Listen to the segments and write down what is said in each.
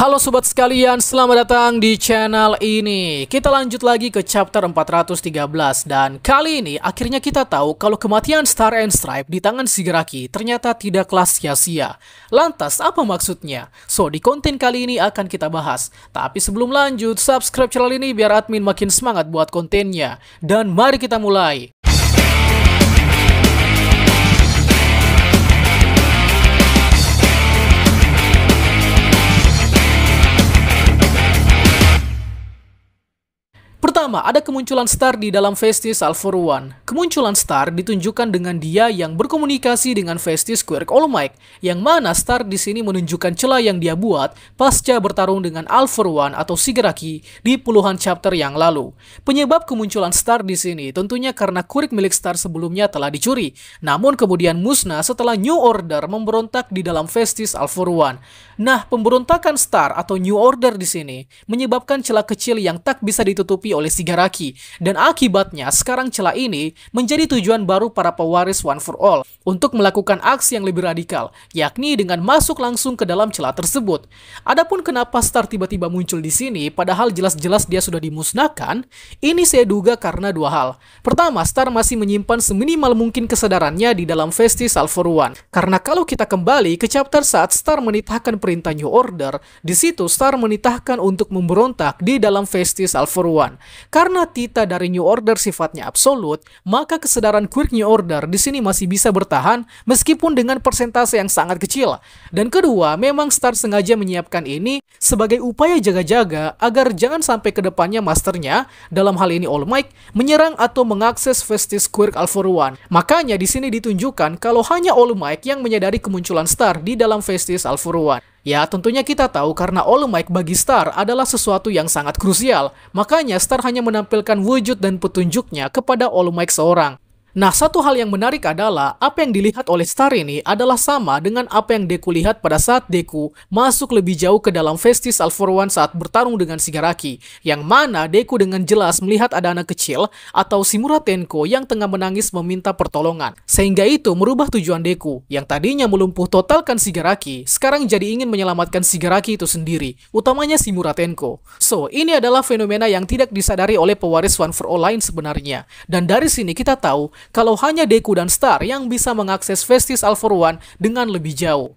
Halo sobat sekalian, selamat datang di channel ini. Kita lanjut lagi ke chapter 413 dan kali ini akhirnya kita tahu kalau kematian Star and Stripe di tangan Sigaraki ternyata tidaklah sia-sia. Lantas apa maksudnya? So, di konten kali ini akan kita bahas. Tapi sebelum lanjut, subscribe channel ini biar admin makin semangat buat kontennya. Dan mari kita mulai. Pertama, ada kemunculan star di dalam Vestis Alpha One. Kemunculan star ditunjukkan dengan dia yang berkomunikasi dengan Vestis Quirk All Might, yang mana star di sini menunjukkan celah yang dia buat pasca bertarung dengan Alpha One atau Sigaraki di puluhan chapter yang lalu. Penyebab kemunculan star di sini tentunya karena Quirk milik star sebelumnya telah dicuri, namun kemudian musnah setelah New Order memberontak di dalam Vestis Alpha One. Nah, pemberontakan star atau New Order di sini menyebabkan celah kecil yang tak bisa ditutupi oleh oleh Shigaraki. Dan akibatnya sekarang celah ini menjadi tujuan baru para pewaris One for All untuk melakukan aksi yang lebih radikal, yakni dengan masuk langsung ke dalam celah tersebut. Adapun kenapa Star tiba-tiba muncul di sini padahal jelas-jelas dia sudah dimusnahkan, ini saya duga karena dua hal. Pertama, Star masih menyimpan seminimal mungkin kesadarannya di dalam Vesti Salvor One. Karena kalau kita kembali ke chapter saat Star menitahkan perintah New Order, di situ Star menitahkan untuk memberontak di dalam Vesti Salvor One. Karena Tita dari New Order sifatnya absolut, maka kesadaran Quirk New Order di sini masih bisa bertahan meskipun dengan persentase yang sangat kecil. Dan kedua, memang Star sengaja menyiapkan ini sebagai upaya jaga-jaga agar jangan sampai kedepannya masternya, dalam hal ini All Might, menyerang atau mengakses Vestis Quirk Alforuan. Makanya di sini ditunjukkan kalau hanya All Might yang menyadari kemunculan Star di dalam Alpha Alforuan. Ya, tentunya kita tahu karena All Might bagi Star adalah sesuatu yang sangat krusial. Makanya Star hanya menampilkan wujud dan petunjuknya kepada All Might seorang. Nah, satu hal yang menarik adalah apa yang dilihat oleh Star ini adalah sama dengan apa yang Deku lihat pada saat Deku masuk lebih jauh ke dalam Festis Alforwan saat bertarung dengan Sigaraki yang mana Deku dengan jelas melihat ada anak kecil atau Shimura Tenko yang tengah menangis meminta pertolongan. Sehingga itu merubah tujuan Deku, yang tadinya melumpuh totalkan Sigaraki sekarang jadi ingin menyelamatkan Sigaraki itu sendiri, utamanya Shimura Tenko. So, ini adalah fenomena yang tidak disadari oleh pewaris One for All lain sebenarnya. Dan dari sini kita tahu kalau hanya Deku dan Star yang bisa mengakses Vestis Alpha One dengan lebih jauh.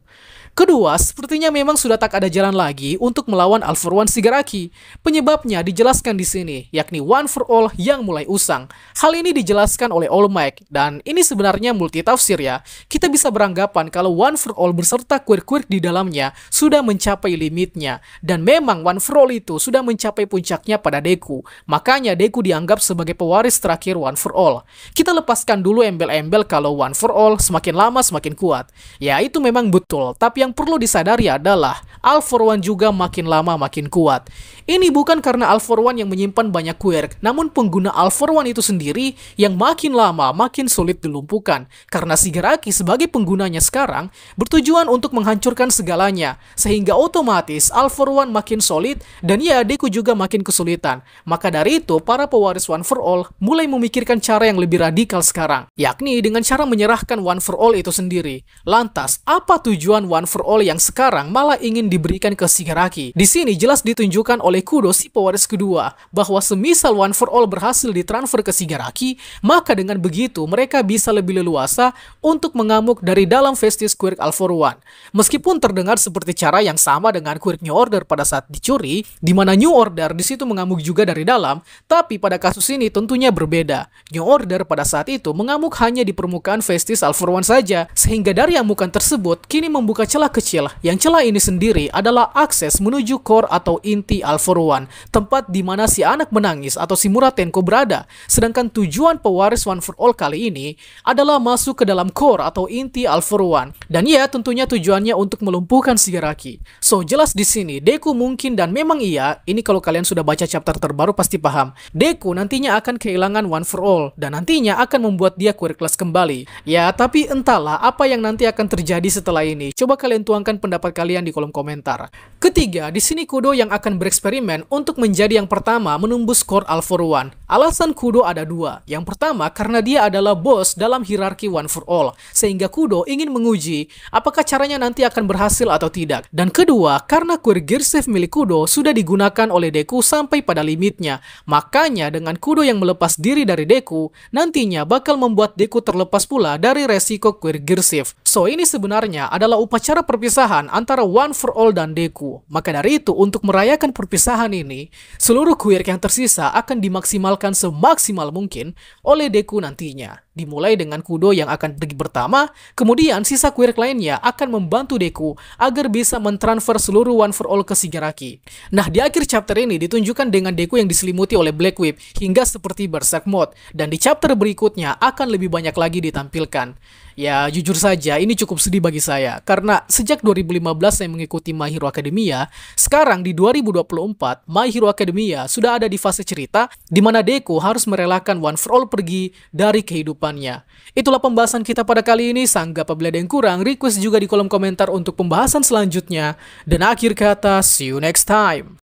Kedua, sepertinya memang sudah tak ada jalan lagi untuk melawan All for One Sigaraki. Penyebabnya dijelaskan di sini, yakni One for All yang mulai usang. Hal ini dijelaskan oleh All Might, dan ini sebenarnya multi tafsir ya. Kita bisa beranggapan kalau One for All berserta quirk-quirk di dalamnya sudah mencapai limitnya. Dan memang One for All itu sudah mencapai puncaknya pada Deku. Makanya Deku dianggap sebagai pewaris terakhir One for All. Kita lepaskan dulu embel-embel kalau One for All semakin lama semakin kuat. Ya itu memang betul, tapi yang perlu disadari adalah al One juga makin lama makin kuat. Ini bukan karena al One yang menyimpan banyak quirk, namun pengguna al One itu sendiri yang makin lama makin sulit dilumpuhkan. Karena Sigaraki sebagai penggunanya sekarang bertujuan untuk menghancurkan segalanya, sehingga otomatis al One makin solid dan ya deku juga makin kesulitan. Maka dari itu, para pewaris One For All mulai memikirkan cara yang lebih radikal sekarang, yakni dengan cara menyerahkan One For All itu sendiri. Lantas, apa tujuan One overall yang sekarang malah ingin diberikan ke Shigaraki. Di sini jelas ditunjukkan oleh Kudo si pewaris kedua, bahwa semisal One for All berhasil ditransfer ke Shigaraki, maka dengan begitu mereka bisa lebih leluasa untuk mengamuk dari dalam Festus Quirk All for One. Meskipun terdengar seperti cara yang sama dengan Quirk New Order pada saat dicuri, di mana New Order di situ mengamuk juga dari dalam, tapi pada kasus ini tentunya berbeda. New Order pada saat itu mengamuk hanya di permukaan Festus All for One saja, sehingga dari amukan tersebut kini membuka celah celah kecil, yang celah ini sendiri adalah akses menuju core atau inti Alforuan One, tempat di mana si anak menangis atau si Muratenko berada. Sedangkan tujuan pewaris One for All kali ini adalah masuk ke dalam core atau inti Alforuan One. Dan ya, tentunya tujuannya untuk melumpuhkan Sigaraki So, jelas di sini, Deku mungkin dan memang iya, ini kalau kalian sudah baca chapter terbaru pasti paham. Deku nantinya akan kehilangan One for All, dan nantinya akan membuat dia queer kembali. Ya, tapi entahlah apa yang nanti akan terjadi setelah ini. Coba kalian kalian tuangkan pendapat kalian di kolom komentar. Ketiga, di sini Kudo yang akan bereksperimen untuk menjadi yang pertama menembus skor All for One. Alasan Kudo ada dua. Yang pertama, karena dia adalah bos dalam hierarki One for All, sehingga Kudo ingin menguji apakah caranya nanti akan berhasil atau tidak. Dan kedua, karena queer gear save milik Kudo sudah digunakan oleh Deku sampai pada limitnya. Makanya dengan Kudo yang melepas diri dari Deku, nantinya bakal membuat Deku terlepas pula dari resiko queer gear save. So ini sebenarnya adalah upacara adalah perpisahan antara One for All dan Deku. Maka dari itu, untuk merayakan perpisahan ini, seluruh Quirk yang tersisa akan dimaksimalkan semaksimal mungkin oleh Deku nantinya. Dimulai dengan Kudo yang akan pergi pertama, kemudian sisa Quirk lainnya akan membantu Deku agar bisa mentransfer seluruh One for All ke Shigaraki. Nah, di akhir chapter ini ditunjukkan dengan Deku yang diselimuti oleh Black Whip hingga seperti Berserk Mode, dan di chapter berikutnya akan lebih banyak lagi ditampilkan. Ya, jujur saja ini cukup sedih bagi saya karena sejak 2015 saya mengikuti My Hero Academia, sekarang di 2024 My Hero Academia sudah ada di fase cerita di mana Deku harus merelakan One for All pergi dari kehidupannya. Itulah pembahasan kita pada kali ini. Sangga apabila ada yang kurang, request juga di kolom komentar untuk pembahasan selanjutnya. Dan akhir kata, see you next time.